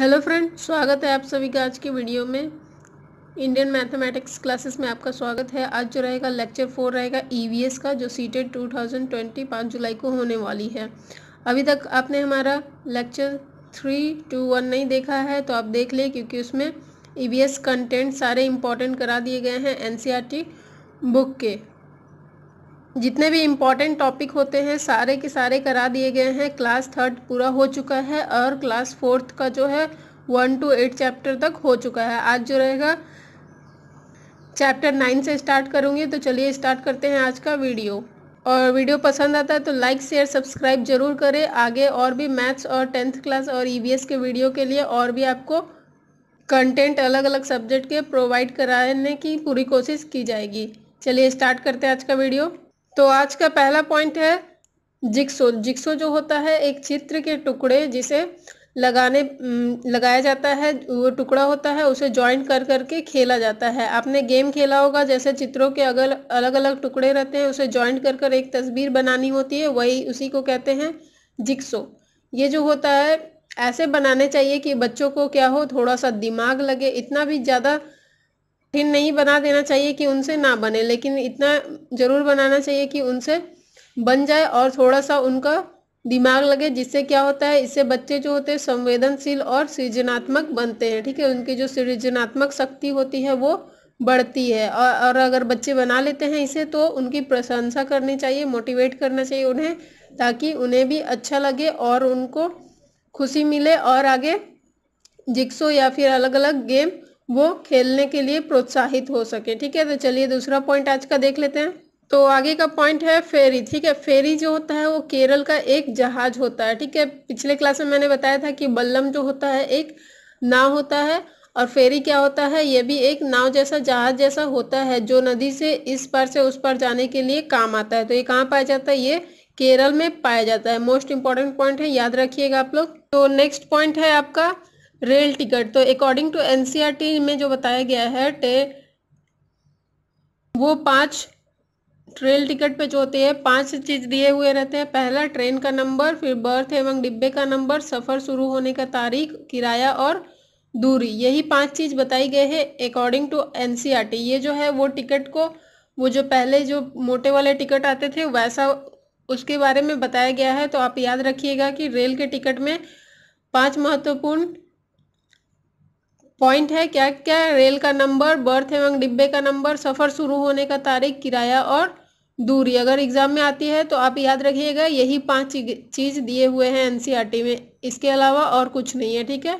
hello friend स्वागत है आप सभी का आज की वीडियो में इंडियन मैथमेटिक्स क्लासेस में आपका स्वागत है आज जो रहेगा लेक्चर फोर रहेगा ईवीएस e का जो सीटेड 2020 पाँच जुलाई को होने वाली है अभी तक आपने हमारा लेक्चर थ्री टू वन नहीं देखा है तो आप देख लें क्योंकि उसमें ईवीएस e कंटेंट सारे इंपॉर्टेंट करा दिए गए हैं एन बुक e के जितने भी इम्पॉर्टेंट टॉपिक होते हैं सारे के सारे करा दिए गए हैं क्लास थर्ड पूरा हो चुका है और क्लास फोर्थ का जो है वन टू एट चैप्टर तक हो चुका है आज जो रहेगा चैप्टर नाइन से स्टार्ट करूँगी तो चलिए स्टार्ट करते हैं आज का वीडियो और वीडियो पसंद आता है तो लाइक शेयर सब्सक्राइब जरूर करें आगे और भी मैथ्स और टेंथ क्लास और ई e के वीडियो के लिए और भी आपको कंटेंट अलग अलग सब्जेक्ट के प्रोवाइड कराने की पूरी कोशिश की जाएगी चलिए स्टार्ट करते हैं आज का वीडियो तो आज का पहला पॉइंट है जिक्सो जिक्सो जो होता है एक चित्र के टुकड़े जिसे लगाने लगाया जाता है वो टुकड़ा होता है उसे ज्वाइंट कर करके खेला जाता है आपने गेम खेला होगा जैसे चित्रों के अगल अलग अलग टुकड़े रहते हैं उसे ज्वाइंट कर कर एक तस्वीर बनानी होती है वही उसी को कहते हैं जिक्सो ये जो होता है ऐसे बनाने चाहिए कि बच्चों को क्या हो थोड़ा सा दिमाग लगे इतना भी ज़्यादा कठिन नहीं बना देना चाहिए कि उनसे ना बने लेकिन इतना जरूर बनाना चाहिए कि उनसे बन जाए और थोड़ा सा उनका दिमाग लगे जिससे क्या होता है इससे बच्चे जो होते हैं संवेदनशील और सृजनात्मक बनते हैं ठीक है उनकी जो सृजनात्मक शक्ति होती है वो बढ़ती है और, और अगर बच्चे बना लेते हैं इसे तो उनकी प्रशंसा करनी चाहिए मोटिवेट करना चाहिए उन्हें ताकि उन्हें भी अच्छा लगे और उनको खुशी मिले और आगे जिक्सो या फिर अलग अलग गेम वो खेलने के लिए प्रोत्साहित हो सके ठीक है तो चलिए दूसरा पॉइंट आज का देख लेते हैं तो आगे का पॉइंट है फेरी ठीक है फेरी जो होता है वो केरल का एक जहाज होता है ठीक है पिछले क्लास में मैंने बताया था कि बल्लम जो होता है एक नाव होता है और फेरी क्या होता है ये भी एक नाव जैसा जहाज जैसा होता है जो नदी से इस पार से उस पार जाने के लिए काम आता है तो ये कहाँ पाया जाता है ये केरल में पाया जाता है मोस्ट इंपॉर्टेंट पॉइंट है याद रखिएगा आप लोग तो नेक्स्ट पॉइंट है आपका रेल टिकट तो अकॉर्डिंग टू एन में जो बताया गया है टे वो पांच रेल टिकट पे जो होती है पांच चीज दिए हुए रहते हैं पहला ट्रेन का नंबर फिर बर्थ एवं डिब्बे का नंबर सफर शुरू होने का तारीख किराया और दूरी यही पांच चीज बताई गई है अकॉर्डिंग टू एन ये जो है वो टिकट को वो जो पहले जो मोटे वाले टिकट आते थे वैसा उसके बारे में बताया गया है तो आप याद रखिएगा कि रेल के टिकट में पांच महत्वपूर्ण पॉइंट है क्या क्या रेल का नंबर बर्थ एवं डिब्बे का नंबर सफ़र शुरू होने का तारीख किराया और दूरी अगर एग्ज़ाम में आती है तो आप याद रखिएगा यही पांच चीज़ दिए हुए हैं एनसीईआरटी e में इसके अलावा और कुछ नहीं है ठीक है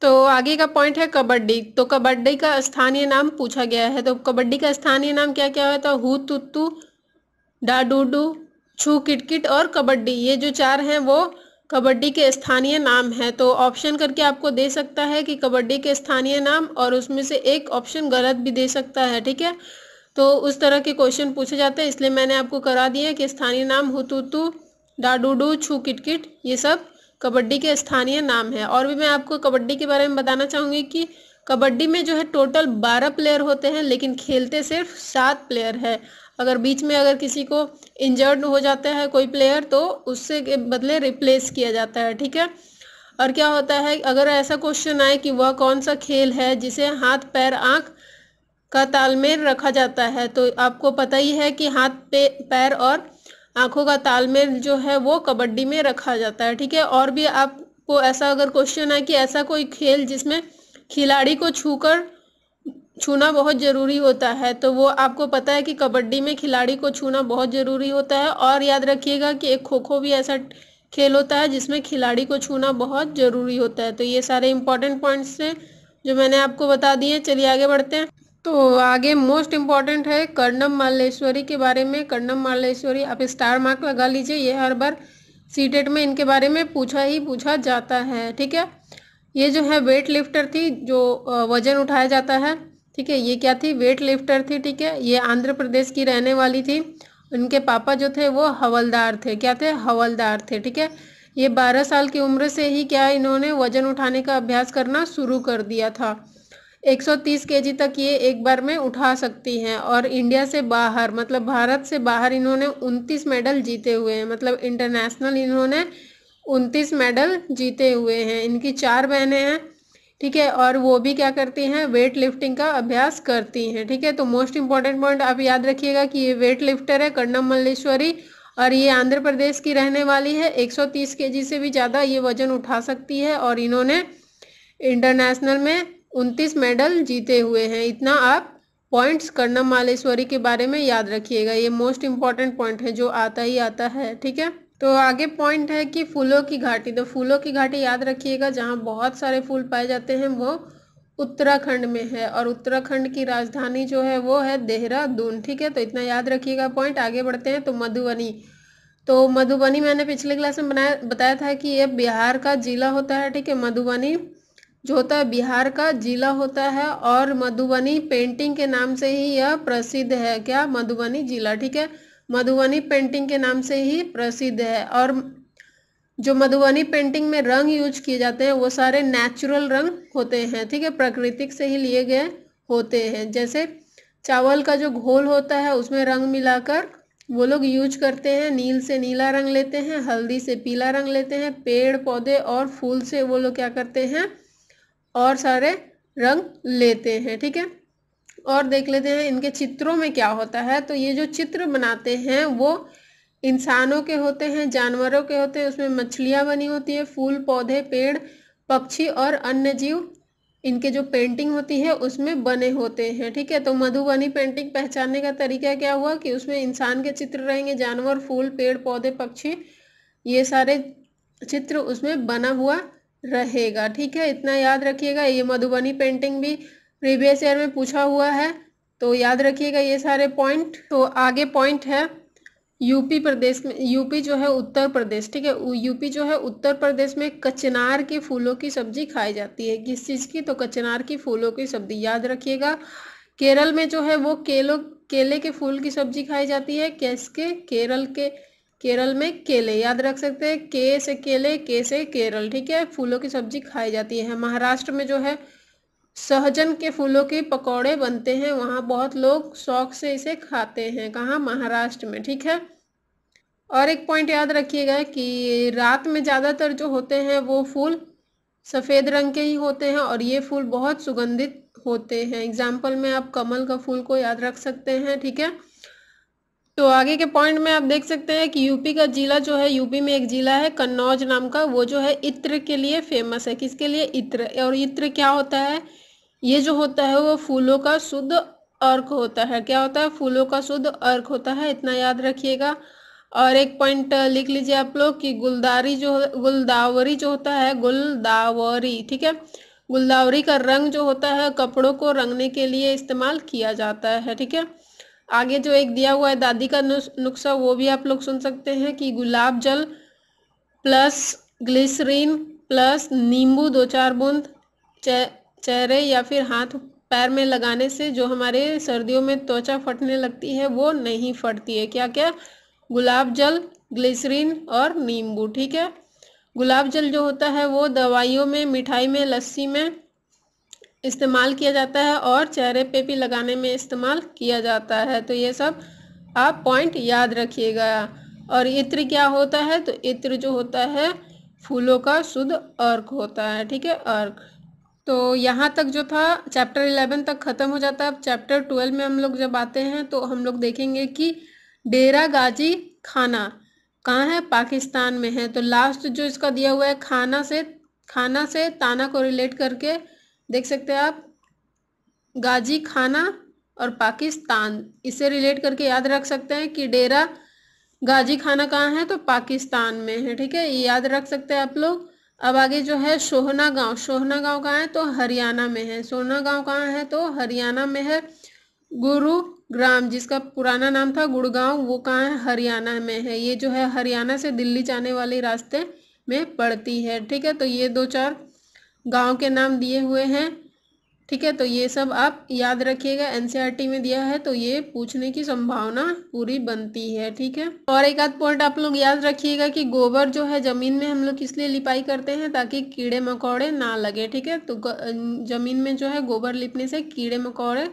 तो आगे का पॉइंट है कबड्डी तो कबड्डी का स्थानीय नाम पूछा गया है तो कबड्डी का स्थानीय नाम क्या क्या है तो हु तुत्तू डाडूडू छू किटकिट और कबड्डी ये जो चार हैं वो कबड्डी के स्थानीय नाम है तो ऑप्शन करके आपको दे सकता है कि कबड्डी के स्थानीय नाम और उसमें से एक ऑप्शन गलत भी दे सकता है ठीक है तो उस तरह के क्वेश्चन पूछे जाते हैं इसलिए मैंने आपको करा दिया कि स्थानीय नाम हुतुतु डाडूडू छू किटकिट ये सब कबड्डी के स्थानीय नाम है और भी मैं आपको कबड्डी के बारे में बताना चाहूँगी कि कबड्डी में जो है टोटल बारह प्लेयर होते हैं लेकिन खेलते सिर्फ सात प्लेयर है अगर बीच में अगर किसी को इंजर्ड हो जाता है कोई प्लेयर तो उससे बदले रिप्लेस किया जाता है ठीक है और क्या होता है अगर ऐसा क्वेश्चन आए कि वह कौन सा खेल है जिसे हाथ पैर आँख का तालमेल रखा जाता है तो आपको पता ही है कि हाथ पे पैर और आँखों का तालमेल जो है वो कबड्डी में रखा जाता है ठीक है और भी आपको ऐसा अगर क्वेश्चन है कि ऐसा कोई खेल जिसमें खिलाड़ी को छूकर छूना बहुत ज़रूरी होता है तो वो आपको पता है कि कबड्डी में खिलाड़ी को छूना बहुत ज़रूरी होता है और याद रखिएगा कि एक खो खो भी ऐसा खेल होता है जिसमें खिलाड़ी को छूना बहुत ज़रूरी होता है तो ये सारे इम्पॉर्टेंट पॉइंट्स हैं जो मैंने आपको बता दिए चलिए आगे बढ़ते हैं तो आगे मोस्ट इम्पॉर्टेंट है कर्णम मालेश्वरी के बारे में कर्णम मालेश्वरी आप स्टार मार्क लगा लीजिए ये हर बार सी में इनके बारे में पूछा ही पूछा जाता है ठीक है ये जो है वेट लिफ्टर थी जो वजन उठाया जाता है ठीक है ये क्या थी वेट लिफ्टर थी ठीक है ये आंध्र प्रदेश की रहने वाली थी उनके पापा जो थे वो हवलदार थे क्या थे हवलदार थे ठीक है ये बारह साल की उम्र से ही क्या इन्होंने वजन उठाने का अभ्यास करना शुरू कर दिया था 130 केजी तक ये एक बार में उठा सकती हैं और इंडिया से बाहर मतलब भारत से बाहर इन्होंने 29 मेडल जीते हुए हैं मतलब इंटरनेशनल इन्होंने 29 मेडल जीते हुए हैं इनकी चार बहनें हैं ठीक है और वो भी क्या करती हैं वेट लिफ्टिंग का अभ्यास करती हैं ठीक है तो मोस्ट इम्पॉर्टेंट पॉइंट आप याद रखिएगा कि ये वेट लिफ्टर है कर्णम मल्लेश्वरी और ये आंध्र प्रदेश की रहने वाली है 130 केजी से भी ज़्यादा ये वजन उठा सकती है और इन्होंने इंटरनेशनल में उनतीस मेडल जीते हुए हैं इतना आप पॉइंट्स कर्णम मालेश्वरी के बारे में याद रखिएगा ये मोस्ट इम्पॉर्टेंट पॉइंट है जो आता ही आता है ठीक है तो आगे पॉइंट है कि फूलों की घाटी तो फूलों की घाटी याद रखिएगा जहाँ बहुत सारे फूल पाए जाते हैं वो उत्तराखंड में है और उत्तराखंड की राजधानी जो है वो है देहरादून ठीक है तो इतना याद रखिएगा पॉइंट आगे बढ़ते हैं तो मधुबनी तो मधुबनी मैंने पिछले क्लास में बनाया बताया था कि ये बिहार का जिला होता है ठीक है मधुबनी जो होता है बिहार का जिला होता है और मधुबनी पेंटिंग के नाम से ही यह प्रसिद्ध है क्या मधुबनी जिला ठीक है मधुबनी पेंटिंग के नाम से ही प्रसिद्ध है और जो मधुबनी पेंटिंग में रंग यूज किए जाते हैं वो सारे नेचुरल रंग होते हैं ठीक है प्राकृतिक से ही लिए गए होते हैं जैसे चावल का जो घोल होता है उसमें रंग मिलाकर वो लोग यूज करते हैं नील से नीला रंग लेते हैं हल्दी से पीला रंग लेते हैं पेड़ पौधे और फूल से वो लोग क्या करते हैं और सारे रंग लेते हैं ठीक है और देख लेते हैं इनके चित्रों में क्या होता है तो ये जो चित्र बनाते हैं वो इंसानों के होते हैं जानवरों के होते हैं उसमें मछलियाँ बनी होती है फूल पौधे पेड़ पक्षी और अन्य जीव इनके जो पेंटिंग होती है उसमें बने होते हैं ठीक है तो मधुबनी पेंटिंग पहचानने का तरीका क्या हुआ कि उसमें इंसान के चित्र रहेंगे जानवर फूल पेड़ पौधे पक्षी ये सारे चित्र उसमें बना हुआ रहेगा ठीक है इतना याद रखिएगा ये मधुबनी पेंटिंग भी प्रीवियस ईयर में पूछा हुआ है तो याद रखिएगा ये सारे पॉइंट तो आगे पॉइंट है यूपी प्रदेश में यूपी जो है उत्तर प्रदेश ठीक है यूपी जो है उत्तर प्रदेश में कचनार के फूलों की सब्जी खाई जाती है किस चीज़ की तो कचनार की फूलों की सब्जी याद रखिएगा केरल में जो है वो केलों केले के फूल की सब्जी खाई जाती है कैस के केरल के केरल में केले याद रख सकते हैं के से केले के से केरल ठीक है फूलों की सब्जी खाई जाती है महाराष्ट्र में जो है सहजन के फूलों के पकौड़े बनते हैं वहाँ बहुत लोग शौक से इसे खाते हैं कहाँ महाराष्ट्र में ठीक है और एक पॉइंट याद रखिएगा कि रात में ज़्यादातर जो होते हैं वो फूल सफ़ेद रंग के ही होते हैं और ये फूल बहुत सुगंधित होते हैं एग्जाम्पल में आप कमल का फूल को याद रख सकते हैं ठीक है तो आगे के पॉइंट में आप देख सकते हैं कि यूपी का जिला जो है यूपी में एक जिला है कन्नौज नाम का वो जो है इत्र के लिए फेमस है किसके लिए इत्र और इत्र क्या होता है ये जो होता है वो फूलों का शुद्ध अर्क होता है क्या होता है फूलों का शुद्ध अर्क होता है इतना याद रखिएगा और एक पॉइंट लिख लीजिए आप लोग कि गुलदारी जो गुलदावरी जो होता है गुलदावरी ठीक है गुलदावरी का रंग जो होता है कपड़ों को रंगने के लिए इस्तेमाल किया जाता है ठीक है आगे जो एक दिया हुआ है दादी का नुस्खा वो भी आप लोग सुन सकते हैं कि गुलाब जल प्लस ग्लिसरीन प्लस नींबू दो चार बूंद चेहरे या फिर हाथ पैर में लगाने से जो हमारे सर्दियों में त्वचा फटने लगती है वो नहीं फटती है क्या क्या गुलाब जल ग्लिसरीन और नींबू ठीक है गुलाब जल जो होता है वो दवाइयों में मिठाई में लस्सी में इस्तेमाल किया जाता है और चेहरे पे भी लगाने में इस्तेमाल किया जाता है तो ये सब आप पॉइंट याद रखिएगा और इत्र क्या होता है तो इत्र जो होता है फूलों का शुद्ध अर्क होता है ठीक है अर्क तो यहाँ तक जो था चैप्टर इलेवन तक ख़त्म हो जाता है अब चैप्टर ट्वेल्व में हम लोग जब आते हैं तो हम लोग देखेंगे कि डेरा गाजी खाना कहाँ है पाकिस्तान में है तो लास्ट जो इसका दिया हुआ है खाना से खाना से ताना को रिलेट करके देख सकते हैं आप गाजी खाना और पाकिस्तान इसे रिलेट करके याद रख सकते हैं कि डेरा गाजी खाना कहाँ है तो पाकिस्तान में है ठीक है ये याद रख सकते हैं आप लोग अब आगे जो है सोहना गांव सोहना गांव कहाँ है तो हरियाणा में है सोहना गांव कहाँ है तो हरियाणा में है गुरु ग्राम जिसका पुराना नाम था गुड़गांव वो कहाँ है हरियाणा में है ये जो है हरियाणा से दिल्ली जाने वाले रास्ते में पड़ती है ठीक है तो ये दो चार गांव के नाम दिए हुए हैं ठीक है तो ये सब आप याद रखिएगा एनसीईआरटी e में दिया है तो ये पूछने की संभावना पूरी बनती है ठीक है और एक आध पॉइंट आप लोग याद रखिएगा कि गोबर जो है जमीन में हम लोग इसलिए लिपाई करते हैं ताकि कीड़े मकोड़े ना लगे ठीक है तो जमीन में जो है गोबर लिपने से कीड़े मकोड़े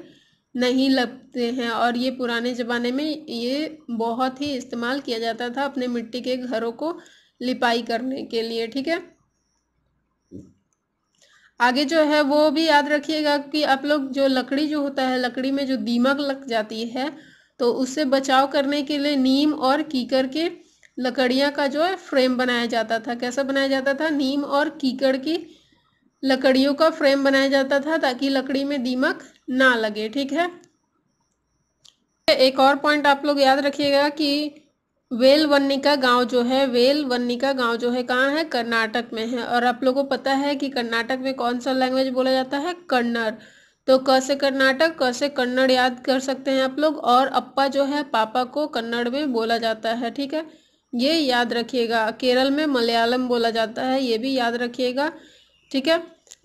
नहीं लगते हैं और ये पुराने ज़माने में ये बहुत ही इस्तेमाल किया जाता था अपने मिट्टी के घरों को लिपाई करने के लिए ठीक है आगे जो है वो भी याद रखिएगा कि आप लोग जो लकड़ी जो होता है लकड़ी में जो दीमक लग जाती है तो उससे बचाव करने के लिए नीम और कीकर के लकड़ियाँ का जो है फ्रेम बनाया जाता था कैसा बनाया जाता था नीम और कीकर की लकड़ियों का फ्रेम बनाया जाता था ताकि लकड़ी में दीमक ना लगे ठीक है एक और पॉइंट आप लोग याद रखिएगा कि वेलवन्नी का गांव जो है वेलवन्नी का गांव जो है कहाँ है कर्नाटक में है और आप लोगों को पता है कि कर्नाटक में कौन सा लैंग्वेज बोला जाता है कन्नड़ तो कैसे कर्नाटक कैसे कन्नड़ याद कर सकते हैं आप लोग और अप्पा जो है पापा को कन्नड़ में बोला जाता है ठीक है ये याद रखिएगा केरल में मलयालम बोला जाता है ये भी याद रखिएगा ठीक है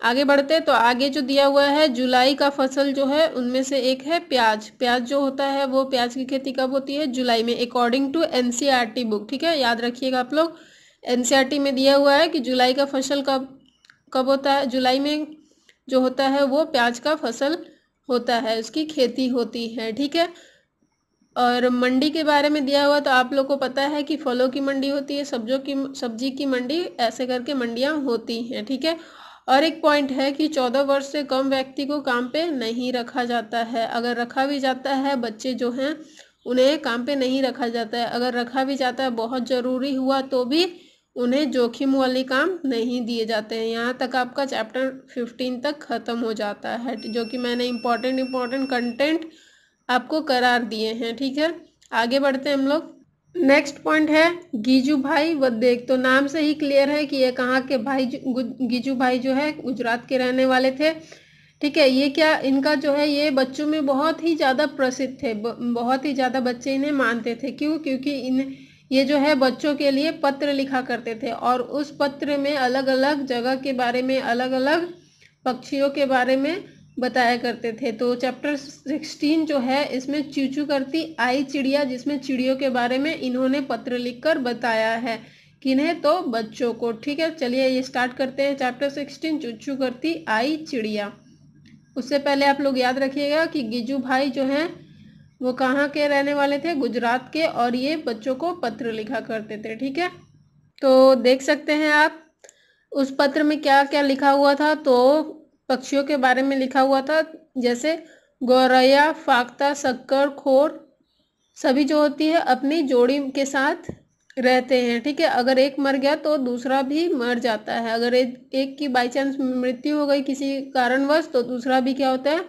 आगे बढ़ते तो आगे जो दिया हुआ है जुलाई का फसल जो है उनमें से एक है प्याज प्याज जो होता है वो प्याज की खेती कब होती है जुलाई में अकॉर्डिंग टू एनसीईआरटी बुक ठीक है याद रखिएगा आप लोग एनसीईआरटी e में दिया हुआ है कि जुलाई का फसल कब कब होता है जुलाई में जो होता है वो प्याज का फसल होता है उसकी खेती होती है ठीक है और मंडी के बारे में दिया हुआ तो आप लोग को पता है कि फलों की मंडी होती है सब्जों की सब्जी की मंडी ऐसे करके मंडियाँ होती हैं ठीक है और एक पॉइंट है कि चौदह वर्ष से कम व्यक्ति को काम पे नहीं रखा जाता है अगर रखा भी जाता है बच्चे जो हैं उन्हें काम पे नहीं रखा जाता है अगर रखा भी जाता है बहुत ज़रूरी हुआ तो भी उन्हें जोखिम वाले काम नहीं दिए जाते हैं यहाँ तक आपका चैप्टर फिफ्टीन तक ख़त्म हो जाता है जो कि मैंने इम्पॉर्टेंट इम्पॉर्टेंट कंटेंट आपको करार दिए हैं ठीक है आगे बढ़ते हैं हम लोग नेक्स्ट पॉइंट है गीजू भाई देख तो नाम से ही क्लियर है कि ये कहाँ के भाई गीजू भाई जो है गुजरात के रहने वाले थे ठीक है ये क्या इनका जो है ये बच्चों में बहुत ही ज़्यादा प्रसिद्ध थे बहुत ही ज़्यादा बच्चे इन्हें मानते थे क्यों क्योंकि इन ये जो है बच्चों के लिए पत्र लिखा करते थे और उस पत्र में अलग अलग जगह के बारे में अलग अलग पक्षियों के बारे में बताया करते थे तो चैप्टर सिक्सटीन जो है इसमें चूचू करती आई चिड़िया जिसमें चिड़ियों के बारे में इन्होंने पत्र लिखकर बताया है किन्हें तो बच्चों को ठीक है चलिए ये स्टार्ट करते हैं चैप्टर सिक्सटीन चूचू करती आई चिड़िया उससे पहले आप लोग याद रखिएगा कि गिजू भाई जो हैं वो कहाँ के रहने वाले थे गुजरात के और ये बच्चों को पत्र लिखा करते थे ठीक है तो देख सकते हैं आप उस पत्र में क्या क्या लिखा हुआ था तो पक्षियों के बारे में लिखा हुआ था जैसे गौरैया फाख्ता शक्कर खोर सभी जो होती है अपनी जोड़ी के साथ रहते हैं ठीक है अगर एक मर गया तो दूसरा भी मर जाता है अगर एक, एक की बाई चांस मृत्यु हो गई किसी कारणवश तो दूसरा भी क्या होता है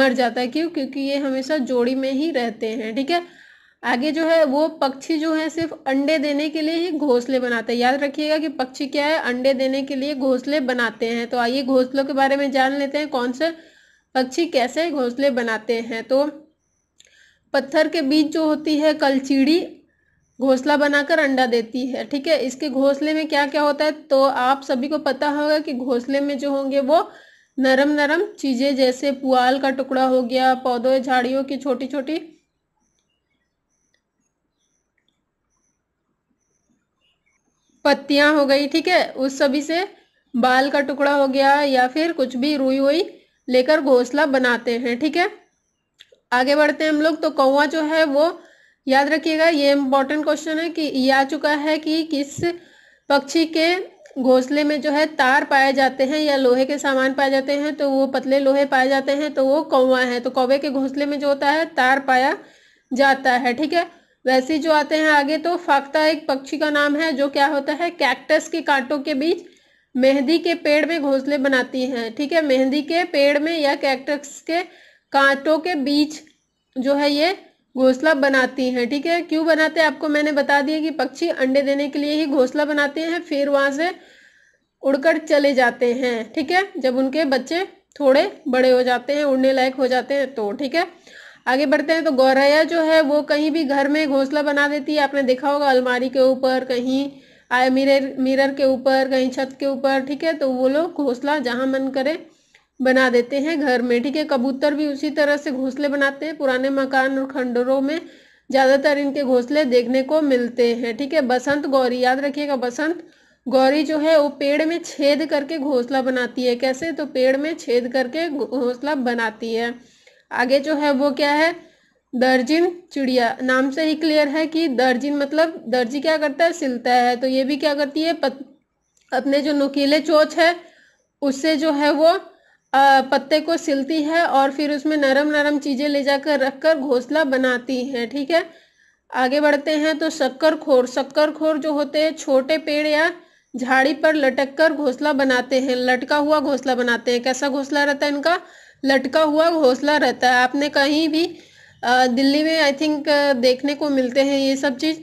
मर जाता है क्यों क्योंकि ये हमेशा जोड़ी में ही रहते हैं ठीक है आगे जो है वो पक्षी जो है सिर्फ अंडे देने के लिए ही घोंसले बनाते हैं याद रखिएगा कि पक्षी क्या है अंडे देने के लिए घोंसले बनाते हैं तो आइए घोंसलों के बारे में जान लेते हैं कौन से पक्षी कैसे घोंसले बनाते हैं तो पत्थर के बीच जो होती है कलचीड़ी घोंसला बनाकर अंडा देती है ठीक है इसके घोंसले में क्या क्या होता है तो आप सभी को पता होगा कि घोंसले में जो होंगे वो नरम नरम चीज़ें जैसे पुआल का टुकड़ा हो गया पौधों झाड़ियों की छोटी छोटी पत्तियां हो गई ठीक है उस सभी से बाल का टुकड़ा हो गया या फिर कुछ भी रुई हुई लेकर घोंसला बनाते हैं ठीक है आगे बढ़ते हैं हम लोग तो कौवा जो है वो याद रखिएगा ये इम्पोर्टेंट क्वेश्चन है कि ये आ चुका है कि किस पक्षी के घोंसले में जो है तार पाए जाते हैं या लोहे के सामान पाए जाते हैं तो वो पतले लोहे पाए जाते हैं तो वो कौवा है तो कौवे के घोंसले में जो होता है तार पाया जाता है ठीक है वैसे जो आते हैं आगे तो फाख्ता एक पक्षी का नाम है जो क्या होता है कैक्टस के कांटों के बीच मेहंदी के पेड़ में घोंसले बनाती हैं ठीक है मेहंदी के पेड़ में या कैक्टस के कांटों के बीच जो है ये घोंसला बनाती हैं ठीक है क्यों बनाते हैं आपको मैंने बता दिया कि पक्षी अंडे देने के लिए ही घोंसला बनाते हैं फिर वहाँ से उड़कर चले जाते हैं ठीक है जब उनके बच्चे थोड़े बड़े हो जाते हैं उड़ने लायक हो जाते हैं तो ठीक है आगे बढ़ते हैं तो गौरैया जो है वो कहीं भी घर में घोंसला बना देती है आपने देखा होगा अलमारी के ऊपर कहीं आए मिरर मिरर के ऊपर कहीं छत के ऊपर ठीक है तो वो लोग घोंसला जहाँ मन करे बना देते हैं घर में ठीक है कबूतर भी उसी तरह से घोंसले बनाते हैं पुराने मकान और खंडरों में ज़्यादातर इनके घोंसले देखने को मिलते हैं ठीक है बसंत गौरी याद रखिएगा बसंत गौरी जो है वो पेड़ में छेद करके घोंसला बनाती है कैसे तो पेड़ में छेद करके घोंसला बनाती है आगे जो है वो क्या है दर्जिन चिड़िया नाम से ही क्लियर है कि दर्जिन मतलब दर्जी क्या करता है सिलता है तो ये भी क्या करती है पत, अपने जो नुकीले चोच है उससे जो है वो आ, पत्ते को सिलती है और फिर उसमें नरम नरम चीज़ें ले जाकर रखकर घोंसला बनाती है ठीक है आगे बढ़ते हैं तो शक्कर खोर शक्कर खोर जो होते हैं छोटे पेड़ या झाड़ी पर लटक कर घोंसला बनाते हैं लटका हुआ घोंसला बनाते हैं कैसा घोंसला रहता है इनका लटका हुआ घोंसला रहता है आपने कहीं भी दिल्ली में आई थिंक देखने को मिलते हैं ये सब चीज़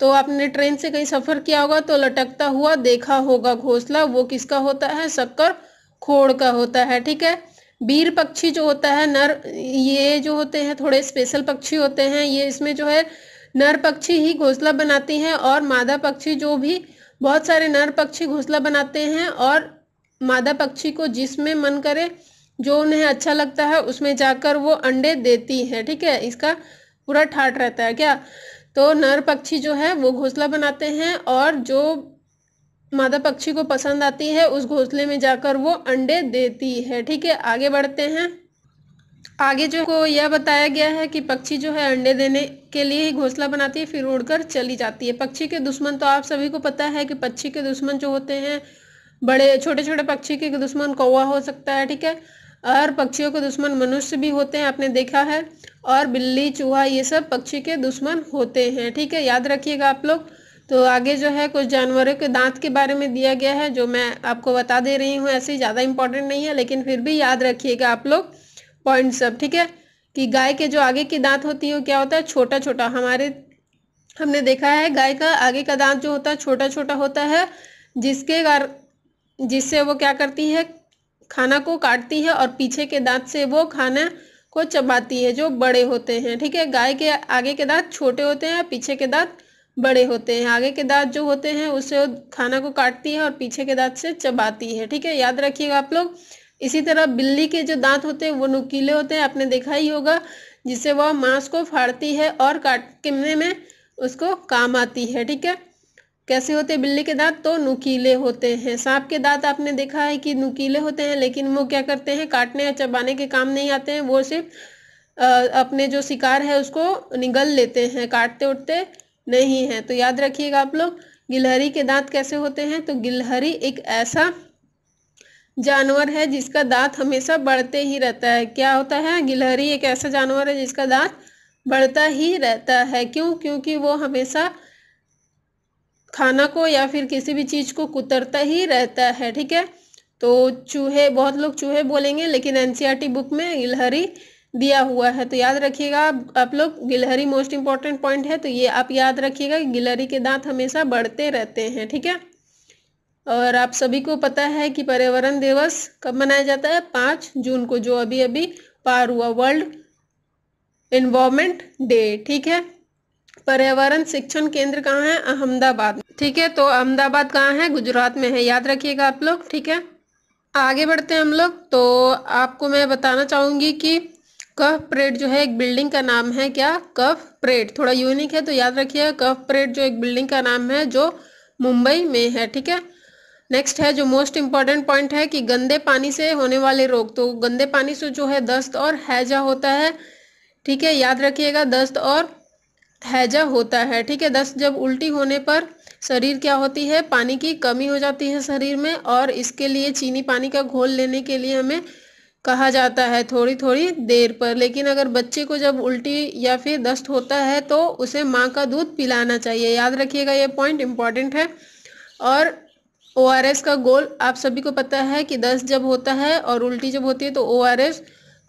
तो आपने ट्रेन से कहीं सफ़र किया होगा तो लटकता हुआ देखा होगा घोंसला वो किसका होता है शक्कर खोड़ का होता है ठीक है वीर पक्षी जो होता है नर ये जो होते हैं थोड़े स्पेशल पक्षी होते हैं ये इसमें जो है नर पक्षी ही घोंसला बनाती हैं और मादा पक्षी जो भी बहुत सारे नर पक्षी घोंसला बनाते हैं और मादा पक्षी को जिसमें मन करे जो उन्हें अच्छा लगता है उसमें जाकर वो अंडे देती हैं ठीक है इसका पूरा ठाट रहता है क्या तो नर पक्षी जो है वो घोंसला बनाते हैं और जो मादा पक्षी को पसंद आती है उस घोंसले में जाकर वो अंडे देती है ठीक है आगे बढ़ते हैं आगे जो को यह बताया गया है कि पक्षी जो है अंडे देने के लिए ही घोंसला बनाती है फिर उड़कर चली जाती है पक्षी के दुश्मन तो आप सभी को पता है कि पक्षी के दुश्मन जो होते हैं बड़े छोटे छोटे पक्षी के दुश्मन कौवा हो सकता है ठीक है और पक्षियों के दुश्मन मनुष्य भी होते हैं आपने देखा है और बिल्ली चूहा ये सब पक्षी के दुश्मन होते हैं ठीक है याद रखिएगा आप लोग तो आगे जो है कुछ जानवरों के दांत के बारे में दिया गया है जो मैं आपको बता दे रही हूँ ऐसे ज़्यादा इंपॉर्टेंट नहीं है लेकिन फिर भी याद रखिएगा आप लोग पॉइंट सब ठीक है कि गाय के जो आगे की दांत होती है वो क्या होता है छोटा छोटा हमारे हमने देखा है गाय का आगे का दांत जो होता है छोटा छोटा होता है जिसके जिससे वो क्या करती है खाना को काटती है और पीछे के दांत से वो खाना को चबाती है जो बड़े होते हैं ठीक है गाय के आगे के दांत छोटे होते हैं पीछे के दांत बड़े होते हैं आगे के दांत जो होते हैं उसे खाना को काटती है और पीछे के दांत से चबाती है ठीक है याद रखिएगा आप लोग इसी तरह बिल्ली के जो दांत होते हैं वो नुकीले होते हैं आपने देखा ही होगा जिससे वह मांस को फाड़ती है और काटने में उसको काम आती है ठीक है कैसे होते हैं बिल्ली के दांत तो नुकीले होते हैं सांप के दांत आपने देखा है कि नुकीले होते हैं लेकिन वो क्या करते हैं काटने या चबाने के काम नहीं आते हैं वो सिर्फ अपने जो शिकार है उसको निगल लेते हैं काटते उठते नहीं हैं तो याद रखिएगा आप लोग गिलहरी के दांत कैसे होते हैं तो गिलहरी एक ऐसा जानवर है जिसका दांत हमेशा बढ़ते ही रहता है क्या होता है गिलहरी एक ऐसा जानवर है जिसका दांत बढ़ता ही रहता है क्यों क्योंकि वो हमेशा खाना को या फिर किसी भी चीज़ को कुतरता ही रहता है ठीक है तो चूहे बहुत लोग चूहे बोलेंगे लेकिन एन बुक e में गिलहरी दिया हुआ है तो याद रखिएगा आप लोग गिलहरी मोस्ट इम्पॉर्टेंट पॉइंट है तो ये आप याद रखिएगा गिलहरी के दांत हमेशा बढ़ते रहते हैं ठीक है और आप सभी को पता है कि पर्यावरण दिवस कब मनाया जाता है पाँच जून को जो अभी अभी पार हुआ वर्ल्ड इन्वामेंट डे ठीक है पर्यावरण शिक्षण केंद्र कहाँ है अहमदाबाद ठीक है तो अहमदाबाद कहाँ है गुजरात में है याद रखिएगा आप लोग ठीक है आगे बढ़ते हैं हम लोग तो आपको मैं बताना चाहूँगी कि कफ परेड जो है एक बिल्डिंग का नाम है क्या कफ परेड थोड़ा यूनिक है तो याद रखिएगा कफ परेड जो एक बिल्डिंग का नाम है जो मुंबई में है ठीक है नेक्स्ट है जो मोस्ट इम्पॉर्टेंट पॉइंट है कि गंदे पानी से होने वाले रोग तो गंदे पानी से जो है दस्त और हैजा होता है ठीक है याद रखिएगा दस्त और हैजा होता है ठीक है दस्त जब उल्टी होने पर शरीर क्या होती है पानी की कमी हो जाती है शरीर में और इसके लिए चीनी पानी का घोल लेने के लिए हमें कहा जाता है थोड़ी थोड़ी देर पर लेकिन अगर बच्चे को जब उल्टी या फिर दस्त होता है तो उसे माँ का दूध पिलाना चाहिए याद रखिएगा ये पॉइंट इम्पॉर्टेंट है और ओ का गोल आप सभी को पता है कि दस्त जब होता है और उल्टी जब होती है तो ओ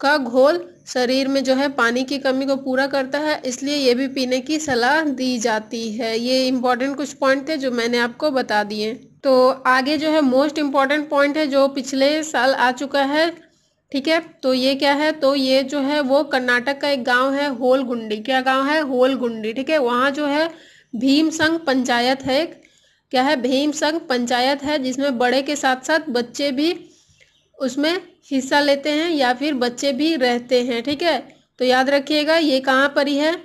का घोल शरीर में जो है पानी की कमी को पूरा करता है इसलिए ये भी पीने की सलाह दी जाती है ये इम्पॉर्टेंट कुछ पॉइंट थे जो मैंने आपको बता दिए तो आगे जो है मोस्ट इम्पॉर्टेंट पॉइंट है जो पिछले साल आ चुका है ठीक है तो ये क्या है तो ये जो है वो कर्नाटक का एक गांव है होलगुंडी क्या गांव है होलगुंडी ठीक है वहाँ जो है भीम संघ पंचायत है क्या है भीम संघ पंचायत है जिसमें बड़े के साथ साथ बच्चे भी उसमें हिस्सा लेते हैं या फिर बच्चे भी रहते हैं ठीक है तो याद रखिएगा ये कहाँ पर ही है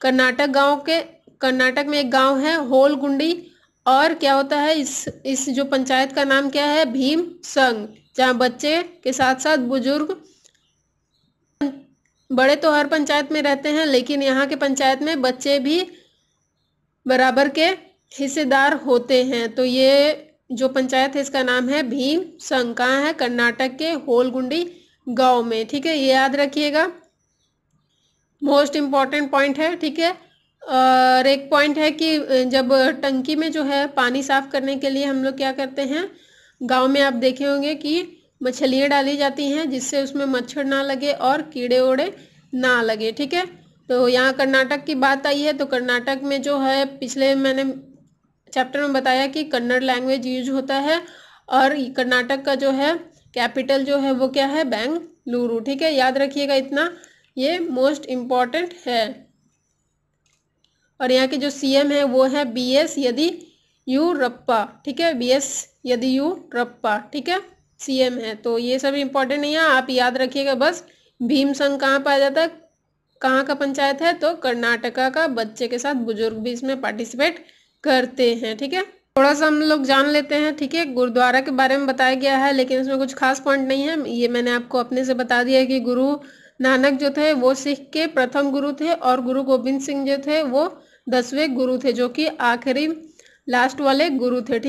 कर्नाटक गांव के कर्नाटक में एक गांव है होलगुंडी और क्या होता है इस इस जो पंचायत का नाम क्या है भीम संघ जहाँ बच्चे के साथ साथ बुजुर्ग बड़े तो हर पंचायत में रहते हैं लेकिन यहाँ के पंचायत में बच्चे भी बराबर के हिस्सेदार होते हैं तो ये जो पंचायत है इसका नाम है भीम संका है कर्नाटक के होलगुंडी गांव में ठीक है ये याद रखिएगा मोस्ट इम्पॉर्टेंट पॉइंट है ठीक है और एक पॉइंट है कि जब टंकी में जो है पानी साफ करने के लिए हम लोग क्या करते हैं गांव में आप देखे होंगे कि मछलियाँ डाली जाती हैं जिससे उसमें मच्छर ना लगे और कीड़े ओड़े ना लगे ठीक है तो यहाँ कर्नाटक की बात आई है तो कर्नाटक में जो है पिछले मैंने चैप्टर में बताया कि कन्नड़ लैंग्वेज यूज होता है और कर्नाटक का जो है कैपिटल जो है वो क्या है बेंगलुरु ठीक है याद रखिएगा इतना ये मोस्ट इम्पॉर्टेंट है और यहाँ के जो सीएम है वो है B S Yediyurappa ठीक है B S Yediyurappa ठीक है सीएम है तो ये सब इम्पॉर्टेंट नहीं है आप याद रखिएगा बस भीम संघ कहाँ पाया जाता है कहाँ का पंचायत है तो कर्नाटका का बच्चे के साथ बुजुर्ग भी इसमें पार्टिसिपेट करते हैं ठीक है थोड़ा सा हम लोग जान लेते हैं ठीक है गुरुद्वारा के बारे में बताया गया है लेकिन इसमें कुछ खास पॉइंट नहीं है ये मैंने आपको अपने से बता दिया कि गुरु नानक जो थे वो सिख के प्रथम गुरु थे और गुरु गोविंद सिंह जो थे वो दसवें गुरु थे जो कि आखिरी लास्ट वाले गुरु थे ठीक